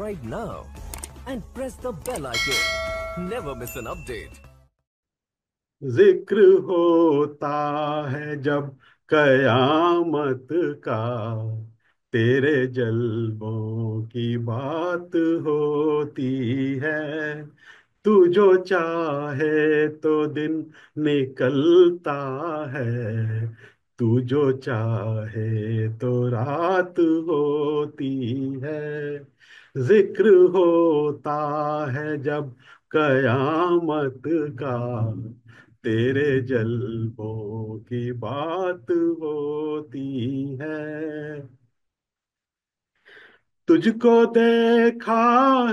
subscribe now and press the bell icon. Never miss an update. जिक्र होता है जब कयामत का तेरे जल्बों की बात होती है तू जो चाहे तो दिन निकलता है तू जो चाहे तो रात होती है जिक्र होता है जब कयामत का तेरे जल्बो की बात होती है तुझको देखा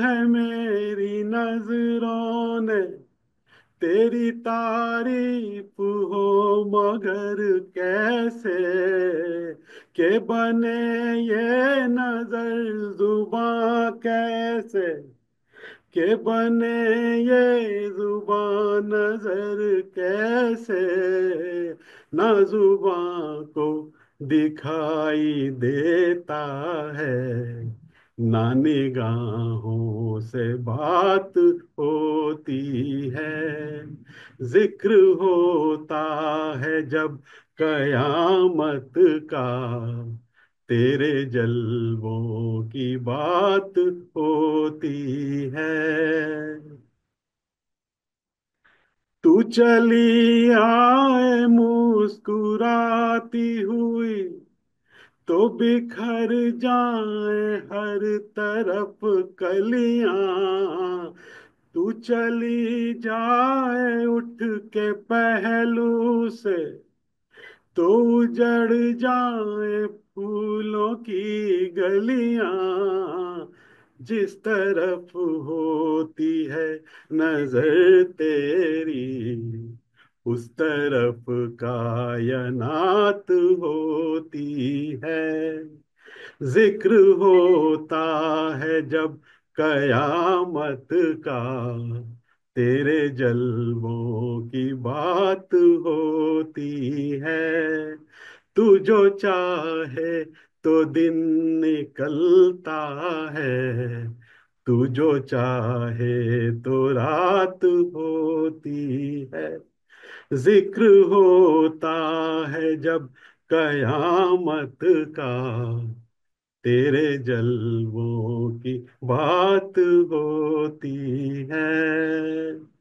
है मेरी नजरों ने तेरी तारीफ हो मगर कैसे के बने ये नजर जुबा कैसे के बने ये जुबा नजर कैसे ना जुबा को दिखाई देता है ना निगाहों से बात होती है जिक्र होता है जब कयामत का तेरे जल्बों की बात होती है तू चली आए मुस्कुराती हुई तो बिखर जाए हर तरफ कलियां तू चली जाए उठ के पहलू से तो जड़ जाए फूलों की गलियां जिस तरफ होती है नजर तेरी उस तरफ कायनात होती है जिक्र होता है जब कयामत का तेरे जलवों की बात होती है तू जो चाहे तो दिन निकलता है तू जो चाहे तो रात होती है जिक्र होता है जब कयामत का तेरे जलवों की बात होती है